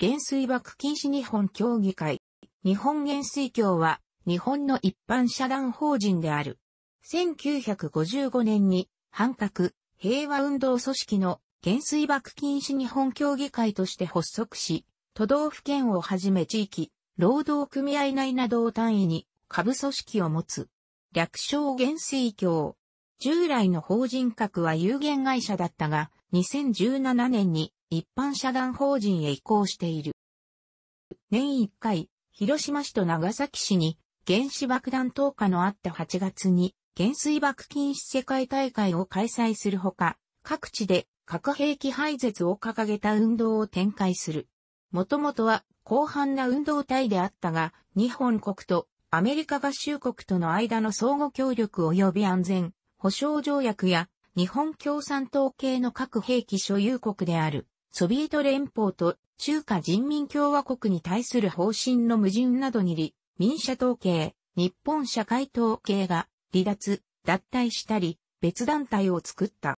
減水爆禁止日本協議会。日本原水協は、日本の一般社団法人である。1955年に、反核、平和運動組織の減水爆禁止日本協議会として発足し、都道府県をはじめ地域、労働組合内などを単位に、下部組織を持つ。略称原水協。従来の法人格は有限会社だったが、2017年に一般社団法人へ移行している。年1回、広島市と長崎市に原子爆弾投下のあった8月に原水爆禁止世界大会を開催するほか、各地で核兵器廃絶を掲げた運動を展開する。もともとは広範な運動体であったが、日本国とアメリカ合衆国との間の相互協力及び安全、保障条約や日本共産党系の核兵器所有国であるソビエト連邦と中華人民共和国に対する方針の矛盾などにり、民社統計、日本社会統計が離脱、脱退したり、別団体を作った。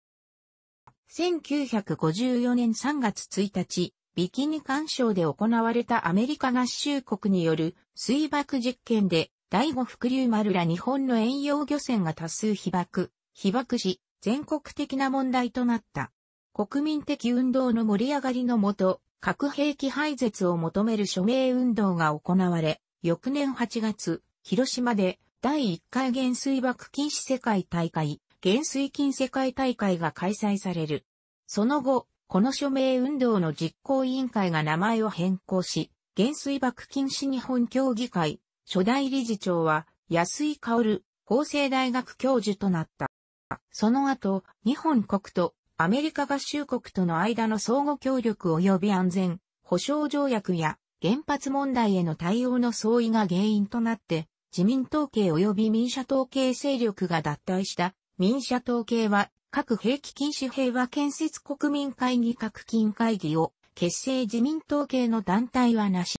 1954年3月1日、ビキニ干渉で行われたアメリカ合衆国による水爆実験で、第五福竜丸ら日本の遠洋漁船が多数被爆、被爆し、全国的な問題となった。国民的運動の盛り上がりのもと、核兵器廃絶を求める署名運動が行われ、翌年8月、広島で第1回減水爆禁止世界大会、減水禁世界大会が開催される。その後、この署名運動の実行委員会が名前を変更し、減水爆禁止日本協議会、初代理事長は安井薫、法政大学教授となった。その後、日本国とアメリカ合衆国との間の相互協力及び安全、保障条約や原発問題への対応の相違が原因となって、自民党系及び民社党系勢力が脱退した民社党系は各兵器禁止平和建設国民会議各金会議を結成自民党系の団体はなし。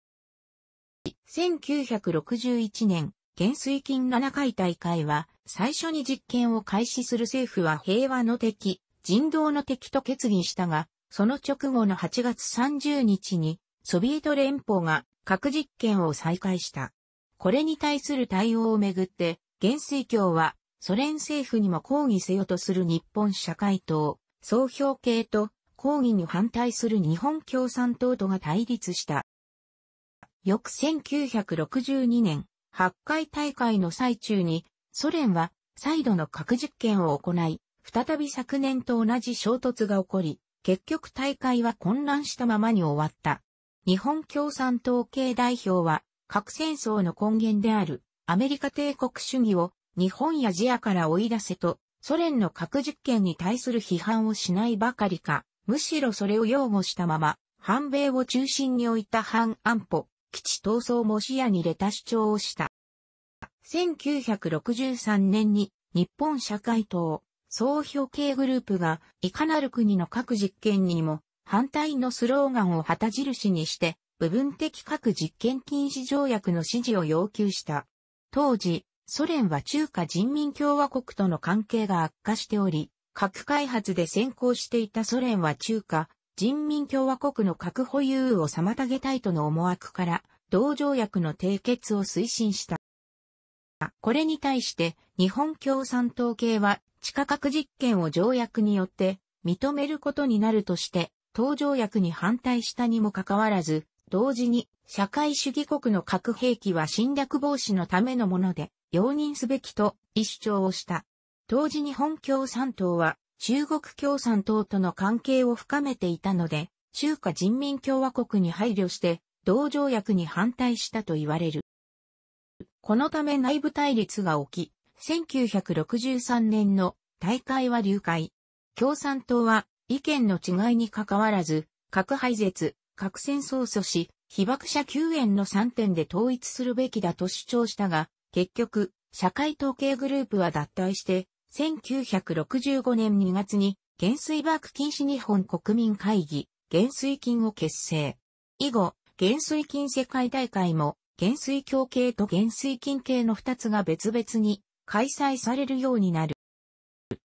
1961年、減水金7回大会は最初に実験を開始する政府は平和の敵、人道の敵と決議したが、その直後の8月30日に、ソビエト連邦が核実験を再開した。これに対する対応をめぐって、元帥教は、ソ連政府にも抗議せよとする日本社会党、総評系と抗議に反対する日本共産党とが対立した。翌1962年、八回大会の最中に、ソ連は再度の核実験を行い、再び昨年と同じ衝突が起こり、結局大会は混乱したままに終わった。日本共産党系代表は、核戦争の根源であるアメリカ帝国主義を日本やジアから追い出せと、ソ連の核実験に対する批判をしないばかりか、むしろそれを擁護したまま、反米を中心に置いた反安保、基地闘争も視野に入れた主張をした。1963年に日本社会党総評系グループが、いかなる国の核実験にも、反対のスローガンを旗印にして、部分的核実験禁止条約の支持を要求した。当時、ソ連は中華人民共和国との関係が悪化しており、核開発で先行していたソ連は中華人民共和国の核保有を妨げたいとの思惑から、同条約の締結を推進した。これに対して日本共産党系は地下核実験を条約によって認めることになるとして、当条約に反対したにもかかわらず、同時に社会主義国の核兵器は侵略防止のためのもので、容認すべきと一主張をした。当時日本共産党は中国共産党との関係を深めていたので、中華人民共和国に配慮して、同条約に反対したと言われる。このため内部対立が起き、1963年の大会は流会。共産党は意見の違いに関わらず、核廃絶、核戦争阻止、被爆者救援の3点で統一するべきだと主張したが、結局、社会統計グループは脱退して、1965年2月に、減水爆禁止日本国民会議、減水金を結成。以後、減水金世界大会も、減水協系と減水金系の2つが別々に開催されるようになる。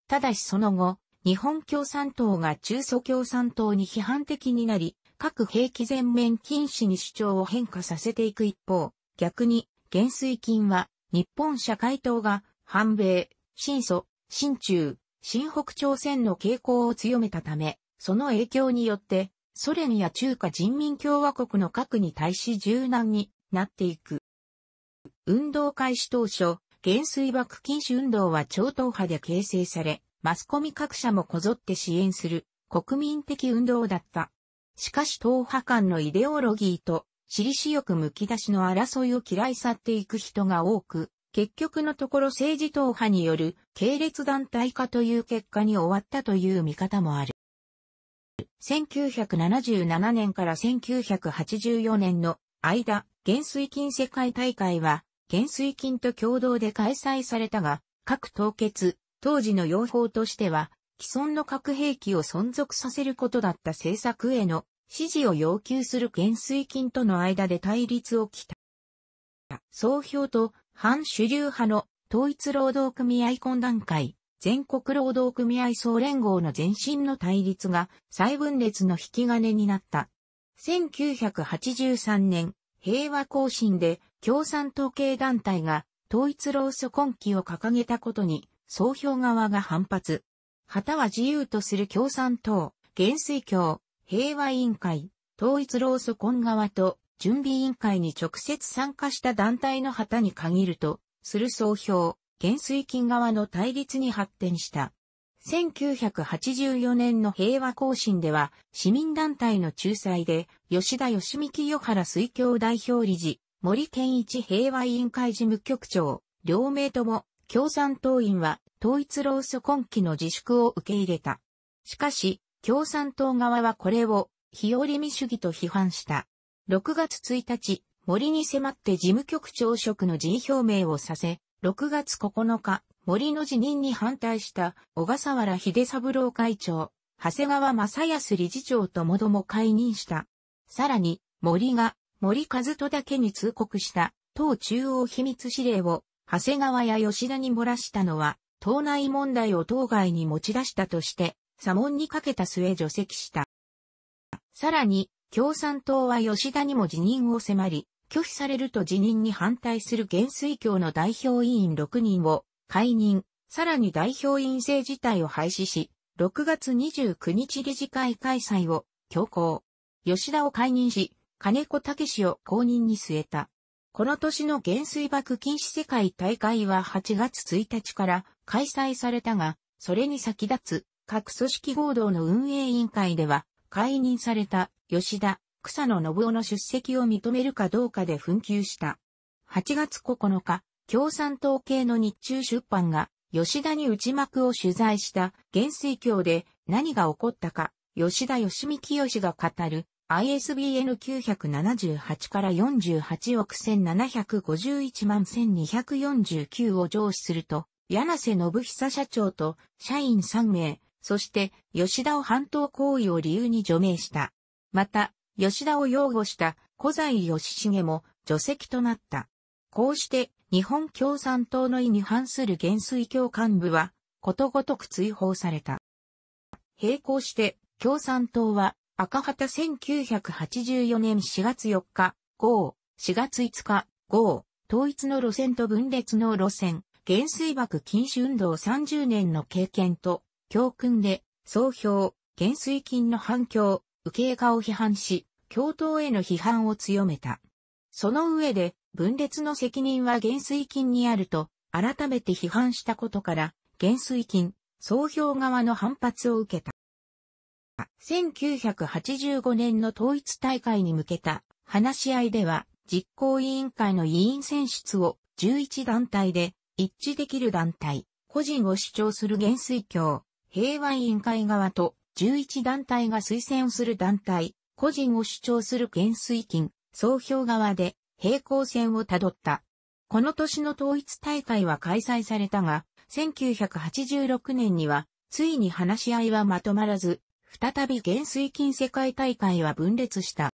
ただしその後、日本共産党が中祖共産党に批判的になり、核兵器全面禁止に主張を変化させていく一方、逆に、減衰金は、日本社会党が、反米、新祖、新中、新北朝鮮の傾向を強めたため、その影響によって、ソ連や中華人民共和国の核に対し柔軟になっていく。運動開始当初、減衰爆禁止運動は超党派で形成され、マスコミ各社もこぞって支援する国民的運動だった。しかし党派間のイデオロギーと、私利私欲むき出しの争いを嫌い去っていく人が多く、結局のところ政治党派による系列団体化という結果に終わったという見方もある。1977年から1984年の間、減衰金世界大会は減衰金と共同で開催されたが、核凍結、当時の用法としては、既存の核兵器を存続させることだった政策への支持を要求する減衰金との間で対立をきた。総評と反主流派の統一労働組合懇談会、全国労働組合総連合の前身の対立が再分裂の引き金になった。1983年、平和行進で共産党系団体が統一労組根気を掲げたことに、総評側が反発。旗は自由とする共産党、元水協、平和委員会、統一労組根側と準備委員会に直接参加した団体の旗に限ると、する総評、減水金側の対立に発展した。1984年の平和行進では、市民団体の仲裁で、吉田義美清原水協代表理事、森健一平和委員会事務局長、両名とも共産党員は統一労組今期の自粛を受け入れた。しかし、共産党側はこれを日和見主義と批判した。6月1日、森に迫って事務局長職の辞意表明をさせ、6月9日、森の辞任に反対した小笠原秀三郎会長、長谷川正康理事長ともども解任した。さらに、森が森和人だけに通告した党中央秘密指令を長谷川や吉田に漏らしたのは、党内問題を党外に持ち出したとして、左門にかけた末除籍した。さらに、共産党は吉田にも辞任を迫り、拒否されると辞任に反対する元帥教の代表委員6人を解任、さらに代表員制自体を廃止し、6月29日理事会開催を強行。吉田を解任し、金子武史を公認に据えた。この年の減水爆禁止世界大会は8月1日から開催されたが、それに先立つ各組織合同の運営委員会では解任された吉田、草野信夫の出席を認めるかどうかで紛糾した。8月9日、共産党系の日中出版が吉田に内幕を取材した減水教で何が起こったか、吉田義美清が語る ISBN 978から48億1751万1249を上司すると、柳瀬信久社長と社員3名、そして吉田を半島行為を理由に除名した。また、吉田を擁護した古在義重も除籍となった。こうして、日本共産党の意に反する元帥教幹部は、ことごとく追放された。並行して、共産党は、赤旗1984年4月4日、号、4月5日、号、統一の路線と分裂の路線、減水爆禁止運動30年の経験と、教訓で、総評、減水金の反響、右傾化を批判し、共闘への批判を強めた。その上で、分裂の責任は減水金にあると、改めて批判したことから、減水金、総評側の反発を受けた。1985年の統一大会に向けた話し合いでは、実行委員会の委員選出を11団体で一致できる団体、個人を主張する元水教、平和委員会側と11団体が推薦する団体、個人を主張する元水金、総評側で平行線をたどった。この年の統一大会は開催されたが、1986年には、ついに話し合いはまとまらず、再び減衰金世界大会は分裂した。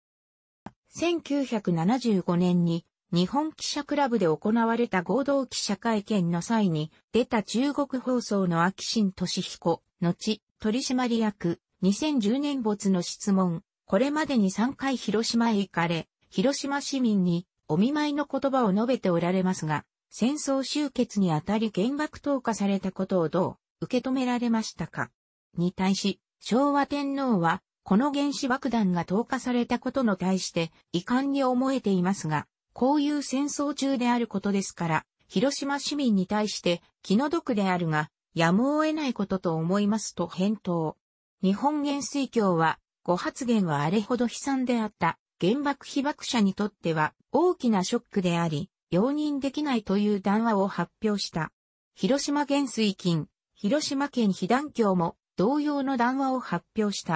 1975年に日本記者クラブで行われた合同記者会見の際に出た中国放送の秋新俊彦、後、取締役、2010年没の質問、これまでに3回広島へ行かれ、広島市民にお見舞いの言葉を述べておられますが、戦争終結にあたり原爆投下されたことをどう受け止められましたかに対し、昭和天皇は、この原子爆弾が投下されたことの対して遺憾に思えていますが、こういう戦争中であることですから、広島市民に対して気の毒であるが、やむを得ないことと思いますと返答。日本原水協は、ご発言はあれほど悲惨であった原爆被爆者にとっては大きなショックであり、容認できないという談話を発表した。広島原水金、広島県被弾協も同様の談話を発表した。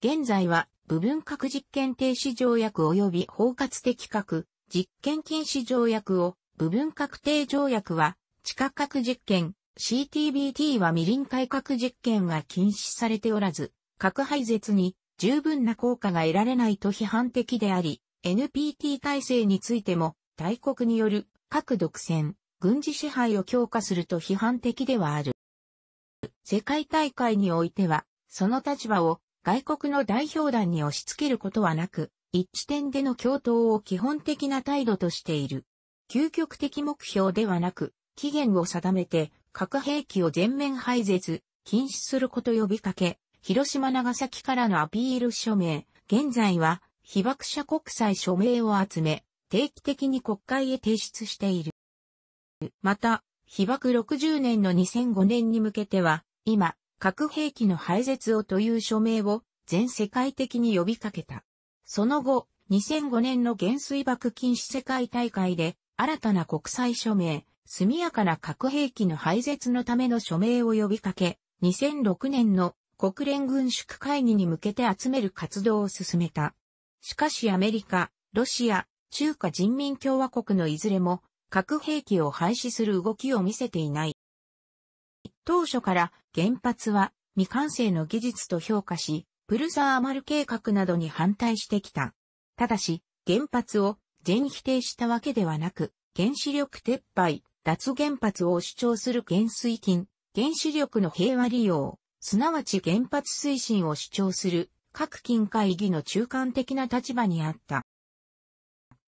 現在は部分核実験停止条約及び包括的核実験禁止条約を部分確定条約は地下核実験 CTBT は未臨改革実験が禁止されておらず、核廃絶に十分な効果が得られないと批判的であり、NPT 体制についても大国による核独占、軍事支配を強化すると批判的ではある。世界大会においては、その立場を外国の代表団に押し付けることはなく、一致点での共闘を基本的な態度としている。究極的目標ではなく、期限を定めて核兵器を全面廃絶、禁止すること呼びかけ、広島長崎からのアピール署名、現在は被爆者国際署名を集め、定期的に国会へ提出している。また、被爆60年の2005年に向けては、今、核兵器の廃絶をという署名を全世界的に呼びかけた。その後、2005年の原水爆禁止世界大会で、新たな国際署名、速やかな核兵器の廃絶のための署名を呼びかけ、2006年の国連軍縮会議に向けて集める活動を進めた。しかしアメリカ、ロシア、中華人民共和国のいずれも核兵器を廃止する動きを見せていない。当初から原発は未完成の技術と評価し、プルサーマル計画などに反対してきた。ただし、原発を全否定したわけではなく、原子力撤廃、脱原発を主張する減衰金、原子力の平和利用、すなわち原発推進を主張する各金会議の中間的な立場にあった。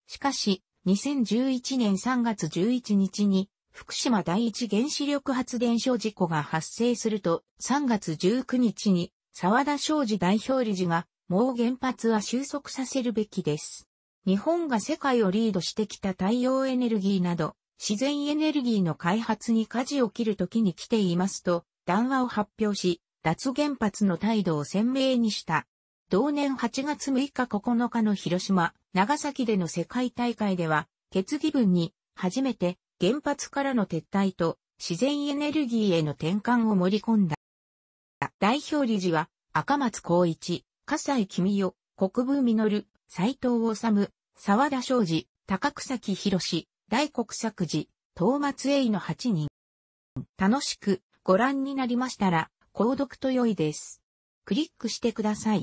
しかし、2011年3月11日に福島第一原子力発電所事故が発生すると3月19日に沢田昌司代表理事がもう原発は収束させるべきです。日本が世界をリードしてきた太陽エネルギーなど自然エネルギーの開発に舵を切る時に来ていますと談話を発表し脱原発の態度を鮮明にした。同年8月6日9日の広島、長崎での世界大会では、決議文に、初めて原発からの撤退と自然エネルギーへの転換を盛り込んだ。代表理事は、赤松光一、笠井君代、国分実、斎藤治、沢田昌司、高草木博大国作寺、東松栄の8人。楽しくご覧になりましたら、購読と良いです。クリックしてください。